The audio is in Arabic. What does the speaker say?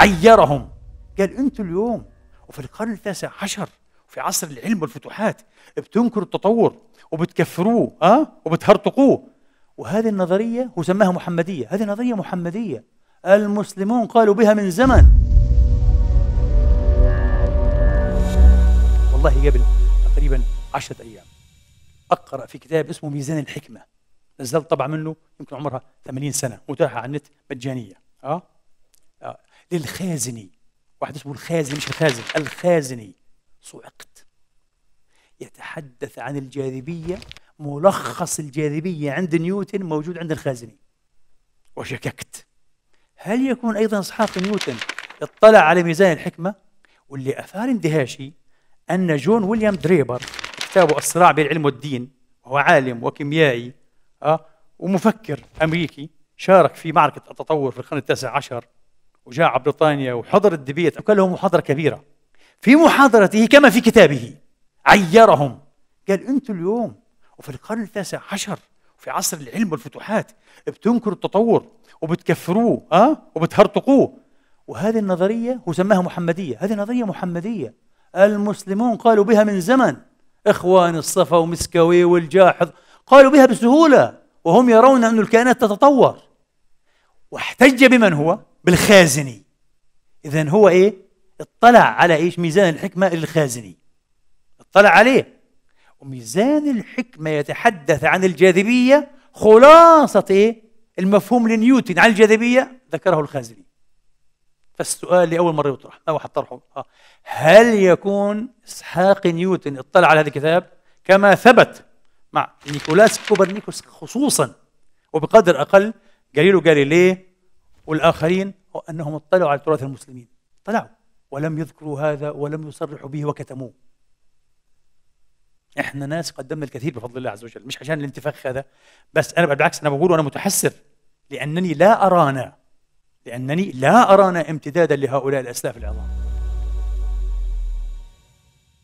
عيرهم قال انتم اليوم وفي القرن التاسع عشر في عصر العلم والفتوحات بتنكروا التطور وبتكفروه اه وبتهرطقوه وهذه النظريه هو سماها محمديه هذه نظريه محمديه المسلمون قالوا بها من زمن والله قبل تقريبا عشرة أيام أقرأ في كتاب اسمه ميزان الحكمة نزلت طبعا منه يمكن عمرها 80 سنة متاحة على النت مجانية أه؟ للخازني واحد اسمه الخازني مش الخازن الخازني صعقت يتحدث عن الجاذبية ملخص الجاذبية عند نيوتن موجود عند الخازني وشككت هل يكون أيضا إسحاق نيوتن اطلع على ميزان الحكمة واللي أثار اندهاشي أن جون ويليام دريبر كتابه الصراع بين العلم والدين وهو عالم وكيميائي أه ومفكر أمريكي شارك في معركة التطور في القرن التاسع عشر وجاء على بريطانيا وحضر الدبيت وكان له محاضرة كبيرة في محاضرته كما في كتابه عيرهم قال أنتم اليوم وفي القرن التاسع عشر في عصر العلم والفتوحات بتنكروا التطور وبتكفروه أه؟ وبتهرطقوه وهذه النظرية هو سماها محمدية هذه نظرية محمدية المسلمون قالوا بها من زمن إخوان الصفا ومسكوي والجاحظ قالوا بها بسهولة وهم يرون أن الكائنات تتطور واحتج بمن هو بالخازني إذا هو إيه؟ اطلع على إيش؟ ميزان الحكمة الخازني اطلع عليه وميزان الحكمة يتحدث عن الجاذبية خلاصة إيه؟ المفهوم لنيوتن عن الجاذبية ذكره الخازني فالسؤال لأول مرة يطرح أو حطرحه آه. هل يكون إسحاق نيوتن اطلع على هذا الكتاب كما ثبت مع نيكولاس كوبرنيكوس خصوصا وبقدر أقل جاليلو جاليليه والآخرين أنهم اطلعوا على تراث المسلمين طلعوا ولم يذكروا هذا ولم يصرحوا به وكتموه احنا ناس قدمنا الكثير بفضل الله عز وجل مش عشان الانتفاخ هذا بس انا بالعكس انا بقول وانا متحسر لانني لا ارانا لانني لا ارانا امتدادا لهؤلاء الاسلاف العظام